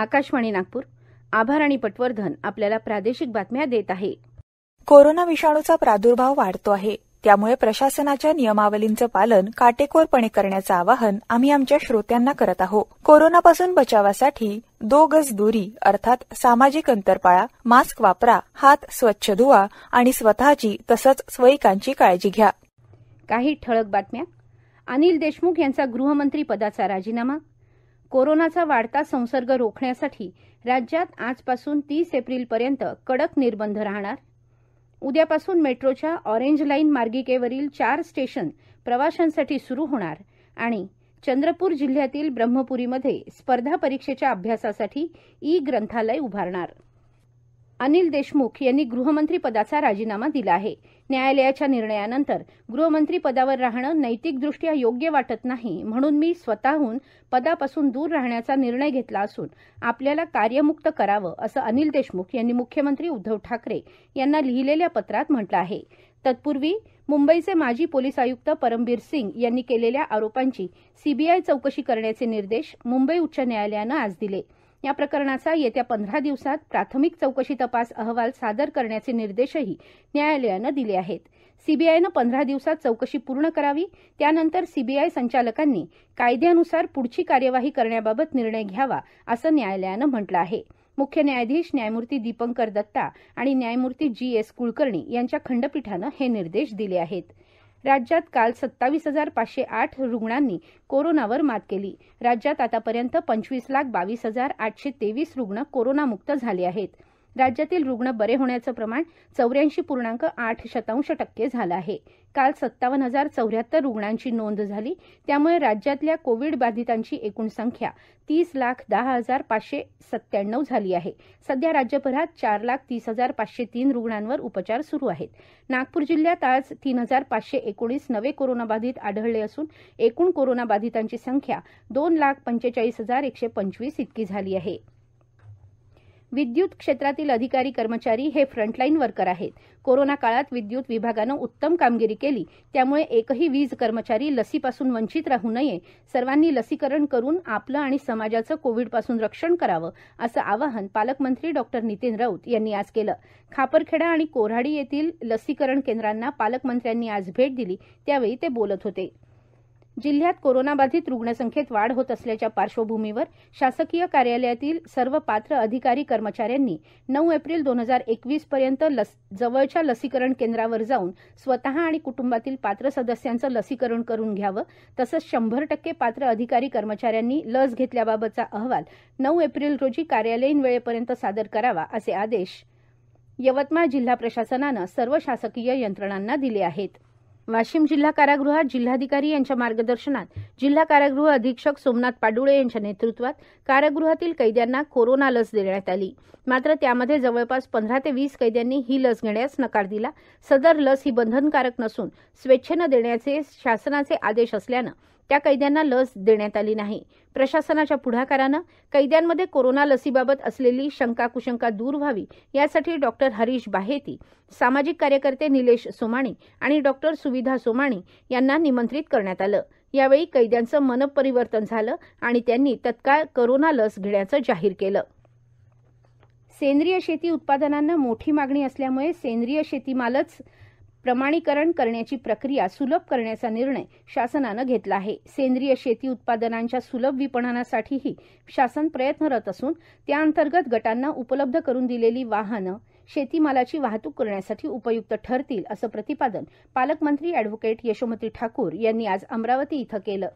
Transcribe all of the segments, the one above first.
आकाशवाणी नागपूर आभार आणि पटवर्धन आपल्याला प्रादेशिक बातम्या देत आहे कोरोना विषाणूचा प्रादुर्भाव वाढतो आहे त्यामुळे प्रशासनाच्या नियमावलींचं पालन काटेकोरपणे करण्याचं आवाहन आम्ही आमच्या श्रोत्यांना करत आहोत कोरोनापासून बचावासाठी दो गज दूरी अर्थात सामाजिक अंतर पाळा मास्क वापरा हात स्वच्छ धुवा आणि स्वतःची तसंच स्वयिकांची काळजी घ्या काही ठळक बातम्या अनिल देशमुख यांचा गृहमंत्री पदाचा राजीनामा कोरोनाचा वाढता संसर्ग रोखण्यासाठी राज्यात आजपासून तीस एप्रिलपर्यंत कडक निर्बंध राहणार उद्यापासून मेट्रोच्या ऑरेंज लाईन मार्गिकेवरील चार स्टेशन प्रवाशांसाठी सुरू होणार आणि चंद्रपूर जिल्ह्यातील ब्रह्मपुरीमध्ये स्पर्धा परीक्षेच्या अभ्यासासाठी ई ग्रंथालय उभारणार अनिल देशमुख यांनी गृहमंत्री पदाचा राजीनामा दिला आहे न्यायालयाच्या निर्णयानंतर गृहमंत्री पदावर राहणं नैतिकदृष्ट्या योग्य वाटत नाही म्हणून मी स्वतःहून पदापासून दूर राहण्याचा निर्णय घेतला असून आपल्याला कार्यमुक्त करावं असं अनिल देशमुख यांनी मुख्यमंत्री उद्धव ठाकरे यांना लिहिलेल्या पत्रात म्हटलं आहे तत्पूर्वी मुंबईचे माजी पोलीस आयुक्त परमबीर सिंग यांनी केलेल्या आरोपांची सीबीआय चौकशी करण्याचे निर्देश मुंबई उच्च न्यायालयानं आज दिले या प्रकरणाचा येत्या पंधरा दिवसात प्राथमिक चौकशी तपास अहवाल सादर करण्याचे निर्देशही न्यायालयानं दिले आहेत सीबीआयनं पंधरा दिवसात चौकशी पूर्ण करावी त्यानंतर सीबीआय संचालकांनी कायद्यानुसार पुढची कार्यवाही करण्याबाबत निर्णय घ्यावा असं न्यायालयानं म्हटलं आहे मुख्य न्यायाधीश न्यायमूर्ती दीपंकर दत्ता आणि न्यायमूर्ती जी एस कुलकर्णी यांच्या खंडपीठानं हे निर्देश दिले आहेत राज्यात काल सत्तावीस हजार पाचशे आठ रुग्णांनी कोरोनावर मात केली राज्यात आतापर्यंत पंचवीस लाख बावीस हजार आठशे तेवीस रुग्ण कोरोनामुक्त झाले आहेत राज्यातील रुग्ण बरे होण्याचं प्रमाण चौऱ्याऐंशी पूर्णांक आठ शतांश टक्के झालं आहे काल सत्तावन्न हजार चौऱ्याहत्तर रुग्णांची नोंद झाली त्यामुळे राज्यातल्या कोविड बाधितांची एकूण संख्या तीस लाख दहा हजार पाचशे सत्त्याण्णव झाली आहे सध्या राज्यभरात चार लाख तीस हजार पाचशे तीन रुग्णांवर उपचार सुरू आहेत नागपूर जिल्ह्यात आज तीन हजार पाचशे एकोणीस नवे कोरोनाबाधित आढळले असून एकूण कोरोनाबाधितांची संख्या दोन लाख पंचेचाळीस हजार एकशे पंचवीस इतकी झाली आहे विद्युत क्षेत्रातील अधिकारी कर्मचारी हे फ्रंटलाईन वर्कर आहेत कोरोना काळात विद्युत विभागानं उत्तम कामगिरी केली त्यामुळे एकही वीज कर्मचारी लसीपासून वंचित राहू नये सर्वांनी लसीकरण करून आपलं आणि समाजाचं कोविडपासून रक्षण करावं असं आवाहन पालकमंत्री डॉक्टर नितीन राऊत यांनी आज केलं खापरखेडा आणि कोऱ्हाडी येथील लसीकरण केंद्रांना पालकमंत्र्यांनी आज भेट दिली त्यावेळी ते बोलत होते जिल्ह्यात कोरोनाबाधित रुग्णसंख्येत वाढ होत असल्याच्या पार्श्वभूमीवर शासकीय कार्यालयातील सर्व पात्र अधिकारी कर्मचाऱ्यांनी नऊ एप्रिल दोन हजार एकवीस पर्यंत लस जवळच्या लसीकरण केंद्रावर जाऊन स्वतः आणि कुटुंबातील पात्र सदस्यांचं लसीकरण करून घ्यावं तसंच शंभर टक्के पात्र अधिकारी कर्मचाऱ्यांनी लस घेतल्याबाबतचा अहवाल नऊ एप्रिल रोजी कार्यालयीन वेळेपर्यंत सादर करावा असे आदेश यवतमाळ जिल्हा प्रशासनानं सर्व शासकीय यंत्रणांना दिले आहेत वाशिम जिल्हा कारागृहात जिल्हाधिकारी यांच्या मार्गदर्शनात जिल्हा कारागृह अधीक्षक सोमनाथ पाडुळे यांच्या नेतृत्वात कारागृहातील कैद्यांना कोरोना लस देण्यात आली मात्र त्यामध्ये जवळपास पंधरा ते वीस कैद्यांनी ही लस घेण्यास नकार दिला सदर लस ही बंधनकारक नसून स्वेच्छेनं देण्याचे शासनाचे आदेश असल्यानं त्या कैद्यांना लस देण्यात आली नाही प्रशासनाच्या पुढाकारानं कैद्यांमध्ये कोरोना लसीबाबत असलेली शंका कुशंका दूर व्हावी यासाठी डॉक्टर हरीश बाहेती सामाजिक कार्यकर्ते निलेश सोमाणी आणि डॉक्टर सुविधा सोमाणी यांना निमंत्रित करण्यात आलं यावेळी कैद्यांचं मनपरिवर्तन झालं आणि त्यांनी तत्काळ कोरोना लस घेण्याचं जाहीर केलं सेंद्रिय शेती उत्पादनांना मोठी मागणी असल्यामुळे सेंद्रिय शेतीमालच प्रमाणीकरण करण्याची प्रक्रिया सुलभ करण्याचा निर्णय शासनानं घेतला आहे सेंद्रिय शेती उत्पादनांच्या सुलभ विपणनासाठीही शासन प्रयत्नरत असून त्याअंतर्गत गटांना उपलब्ध करून दिलेली वाहनं शेतीमालाची वाहतूक करण्यासाठी उपयुक्त ठरतील असं प्रतिपादन पालकमंत्री अॅडव्होकेट यशोमती ठाकूर यांनी आज अमरावती इथं केलं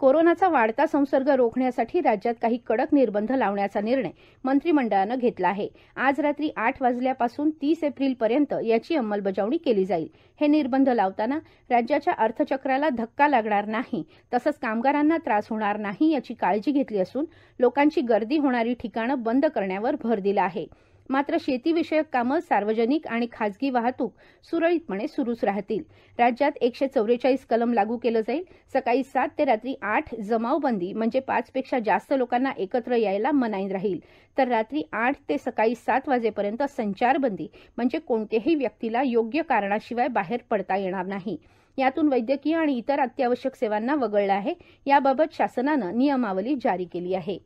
कोरोनाचा वाढता संसर्ग रोखण्यासाठी राज्यात काही कडक निर्बंध लावण्याचा निर्णय मंत्रिमंडळानं घेतला आहे आज रात्री आठ वाजल्यापासून तीस एप्रिलपर्यंत याची अंमलबजावणी केली जाईल हे निर्बंध लावताना राज्याच्या अर्थचक्राला धक्का लागणार नाही तसंच कामगारांना त्रास होणार नाही याची काळजी घेतली असून लोकांची गर्दी होणारी ठिकाणं बंद करण्यावर भर दिला आहे मात्र शेतीविषयक कामं सार्वजनिक आणि खाजगी वाहतूक सुरळीतपणे सुरूच राहतील राज्यात एकशे चौवेचाळीस कलम लागू केलं जाईल सकाळी सात ते रात्री आठ जमावबंदी म्हणजे पाचपेक्षा जास्त लोकांना एकत्र यायला मनाई राहील तर रात्री आठ ते सकाळी सात वाजेपर्यंत संचारबंदी म्हणजे कोणत्याही व्यक्तीला योग्य कारणाशिवाय बाहेर पडता येणार नाही यातून वैद्यकीय आणि इतर अत्यावश्यक सेवांना वगळलं आहे याबाबत शासनानं नियमावली जारी केली आहे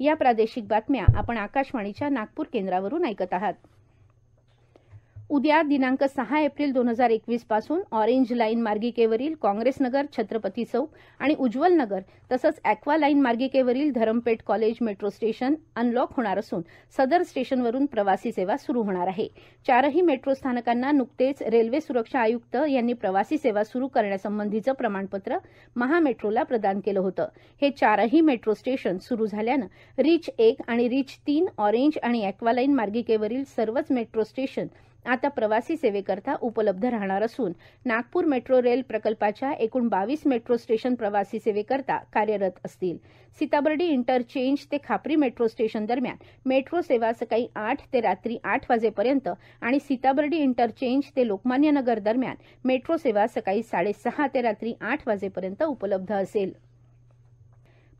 या प्रादेशिक बातम्या आपण आकाशवाणीच्या नागपूर केंद्रावरून ऐकत आहात उद्या दिनांक सहा एप्रिल दोन हजार एकवीस पासून ऑरेंज लाईन मार्गिकेवरील नगर छत्रपती चौक आणि उज्ज्वल नगर तसंच अॅक्वा लाईन मार्गिकेवरील Dharampeth college metro station unlock होणार असून सदर स्टेशनवरून प्रवासी सेवा सुरू होणार आहे चारही मेट्रो स्थानकांना नुकतेच रेल्वे सुरक्षा आयुक्त यांनी प्रवासी सेवा सुरू करण्यासंबंधीचं प्रमाणपत्र महामेट्रोला प्रदान केलं होतं हे चारही मेट्रो स्टेशन सुरू झाल्यानं रिच एक आणि रिच तीन ऑरेंज आणि लाईन मार्गिकेवरील सर्वच मेट्रो स्टेशन आता प्रवासी सेवेकरता उपलब्ध राहणार असून नागपूर मेट्रो रेल प्रकल्पाच्या एकूण बावीस मेट्रो स्टेशन प्रवासी सेवेकरता कार्यरत असतील सीताबर्डी इंटरचेंज ते खापरी मेट्रो स्टेशन दरम्यान मेट्रो सेवा सकाळी आठ ते रात्री आठ वाजेपर्यंत आणि सीताबर्डी इंटरचेंज ते लोकमान्य नगर दरम्यान मेट्रो सेवा सकाळी साडेसहा ते रात्री आठ वाजेपर्यंत उपलब्ध असेल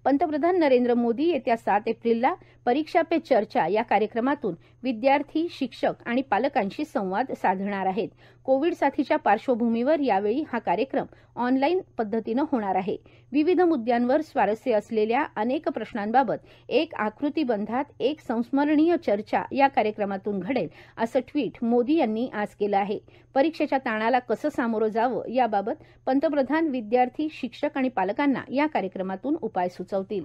पंतप्रधान नरेंद्र मोदी येत्या सात एप्रिलला परीक्षा पे चर्चा या कार्यक्रमातून विद्यार्थी शिक्षक आणि पालकांशी संवाद साधणार आहेत कोविड साथीच्या पार्श्वभूमीवर यावेळी हा कार्यक्रम ऑनलाईन पद्धतीनं होणार आहे विविध मुद्द्यांवर स्वारस्य असलेल्या अनेक प्रश्नांबाबत एक आकृतीबंधात एक संस्मरणीय चर्चा या कार्यक्रमातून घडेल असं ट्विट मोदी यांनी आज केलं आहे परीक्षेच्या ताणाला कसं सामोरं जावं याबाबत पंतप्रधान विद्यार्थी शिक्षक आणि पालकांना या कार्यक्रमातून उपाय सुचवतील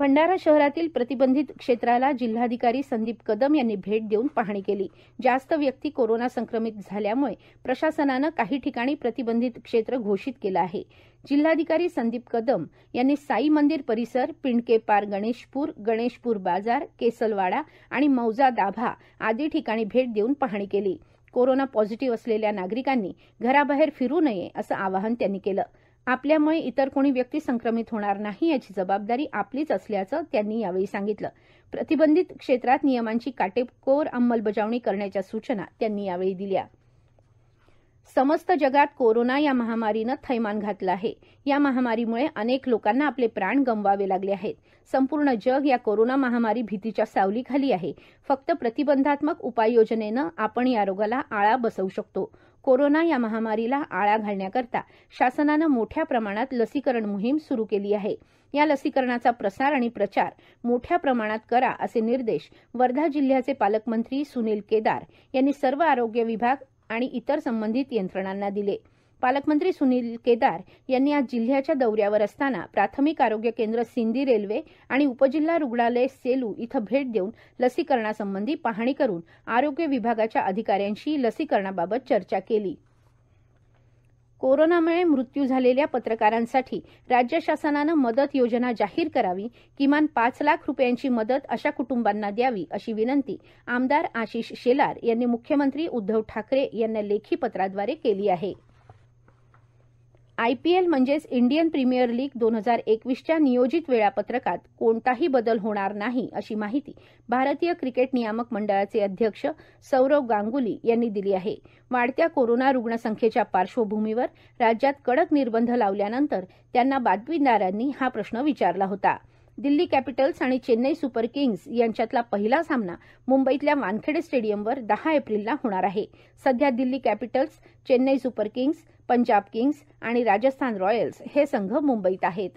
भंडारा शहरातील प्रतिबंधित क्षेत्राला जिल्हाधिकारी संदीप कदम यांनी भेट देऊन पाहणी केली जास्त व्यक्ती कोरोना संक्रमित झाल्यामुळे प्रशासनानं काही ठिकाणी प्रतिबंधित क्षेत्र घोषित केलं आहे जिल्हाधिकारी संदीप कदम यांनी साई मंदिर परिसर पिंडके पार गणेशपूर गणेशपूर बाजार केसलवाडा आणि मौजा दाभा आदी ठिकाणी भेट देऊन पाहणी केली कोरोना पॉझिटिव्ह असलेल्या नागरिकांनी घराबाहेर फिरू नये असं आवाहन त्यांनी केलं आपल्यामुळे इतर कोणी व्यक्ती संक्रमित होणार नाही याची जबाबदारी आपलीच असल्याचं त्यांनी यावेळी सांगितलं प्रतिबंधित क्षेत्रात नियमांची काटेकोर अंमलबजावणी करण्याच्या सूचना त्यांनी यावेळी दिल्या समस्त जगात कोरोना या महामारीनं थैमान घातलं आहे या महामारीमुळे अनेक लोकांना आपले प्राण गमवावे लागले आहेत संपूर्ण जग या कोरोना महामारी भीतीच्या सावलीखाली आहे फक्त प्रतिबंधात्मक उपाययोजनेनं आपण या रोगाला आळा बसवू शकतो कोरोना या महामारीला आळा घालण्याकरता शासनानं मोठ्या प्रमाणात लसीकरण मोहीम सुरू केली आहे या लसीकरणाचा प्रसार आणि प्रचार मोठ्या प्रमाणात करा असे निर्देश वर्धा जिल्ह्याचे पालकमंत्री सुनील केदार यांनी सर्व आरोग्य विभाग आणि इतर संबंधित यंत्रणांना दिले पालकमंत्री सुनील केदार यांनी आज जिल्ह्याच्या दौऱ्यावर असताना प्राथमिक आरोग्य केंद्र सिंधी रेल्वे आणि उपजिल्हा रुग्णालय सेलू इथं भेट देऊन लसीकरणासंबंधी पाहणी करून आरोग्य विभागाच्या अधिकाऱ्यांशी लसीकरणाबाबत चर्चा केली कोरोनामुळे मृत्यू झालेल्या पत्रकारांसाठी राज्य शासनानं मदत योजना जाहीर करावी किमान पाच लाख रुपयांची मदत अशा कुटुंबांना द्यावी अशी विनंती आमदार आशिष शेलार यांनी मुख्यमंत्री उद्धव ठाकरे यांना लेखी पत्राद्वारे केली आहे आयपीएल म्हणजेच इंडियन प्रीमियर लीग दोन हजार एकवीसच्या नियोजित वेळापत्रकात कोणताही बदल होणार नाही अशी माहिती भारतीय क्रिकेट नियामक मंडळाचे अध्यक्ष सौरव गांगुली यांनी दिली आहे वाढत्या कोरोना रुग्णसंख्येच्या पार्श्वभूमीवर राज्यात कडक निर्बंध लावल्यानंतर त्यांना बातमीदारांनी हा प्रश्न विचारला होता दिल्ली कॅपिटल्स आणि चेन्नई सुपर किंग्ज यांच्यातला पहिला सामना मुंबईतल्या वानखेडे स्टेडियमवर दहा एप्रिलला होणार आहे सध्या Delhi Capitals Chennai Super Kings Punjab Kings आणि राजस्थान रॉयल्स हे संघ मुंबईत आहेत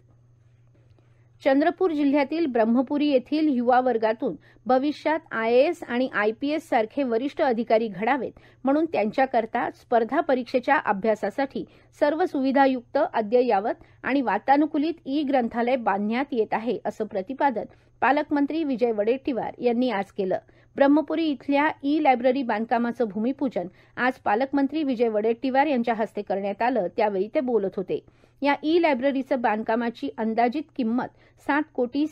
चंद्रपूर जिल्ह्यातील ब्रह्मपुरी येथील युवा वर्गातून भविष्यात आयएएस आणि आयपीएस सारखे वरिष्ठ अधिकारी घडावेत म्हणून त्यांच्याकरता स्पर्धा परीक्षेच्या अभ्यासासाठी सर्व सुविधायुक्त अद्ययावत आणि वातानुकूलित ई ग्रंथालय बांधण्यात येत आहे असं प्रतिपादन पालकमंत्री विजय वडेट्टीवार यांनी आज केलं ब्रह्मपुरी इथल्या ई लायब्ररी बांधकामाचं भूमिपूजन आज पालकमंत्री विजय वडेट्टीवार यांच्या हस्ते करण्यात आलं त्यावेळी ते बोलत होते या ई लायब्ररीचं बांधकामाची अंदाजित किंमत सात कोटी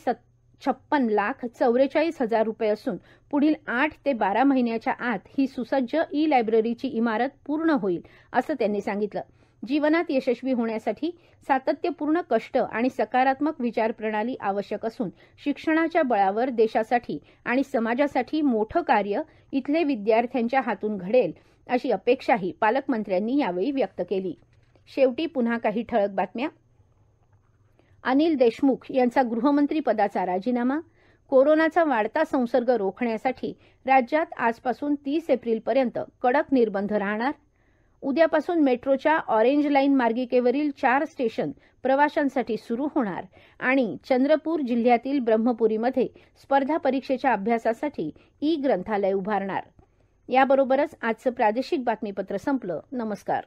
छप्पन लाख चौवेचाळीस हजार रुपये असून पुढील आठ ते बारा महिन्याच्या आत ही सुसज्ज ई लायब्ररीची इमारत पूर्ण होईल असं त्यांनी सांगितलं जीवनात यशस्वी होण्यासाठी सातत्यपूर्ण कष्ट आणि सकारात्मक विचारप्रणाली आवश्यक असून शिक्षणाच्या बळावर देशासाठी आणि समाजासाठी मोठं कार्य इथले विद्यार्थ्यांच्या हातून घडेल अशी अपेक्षाही पालकमंत्र्यांनी यावेळी व्यक्त केली शेवटी पुन्हा काही ठळक बातम्या अनिल देशमुख यांचा गृहमंत्री पदाचा राजीनामा कोरोनाचा वाढता संसर्ग रोखण्यासाठी राज्यात आजपासून तीस एप्रिलपर्यंत कडक निर्बंध राहणार उद्यापासून मेट्रोच्या ऑरेंज लाईन मार्गिकेवरील चार स्टेशन प्रवाशांसाठी सुरू होणार आणि चंद्रपूर जिल्ह्यातील ब्रह्मपुरीमध्ये स्पर्धा परीक्षेच्या अभ्यासासाठी ई ग्रंथालय उभारणार याबरोबरच आजचं प्रादेशिक बातमीपत्र संपलं नमस्कार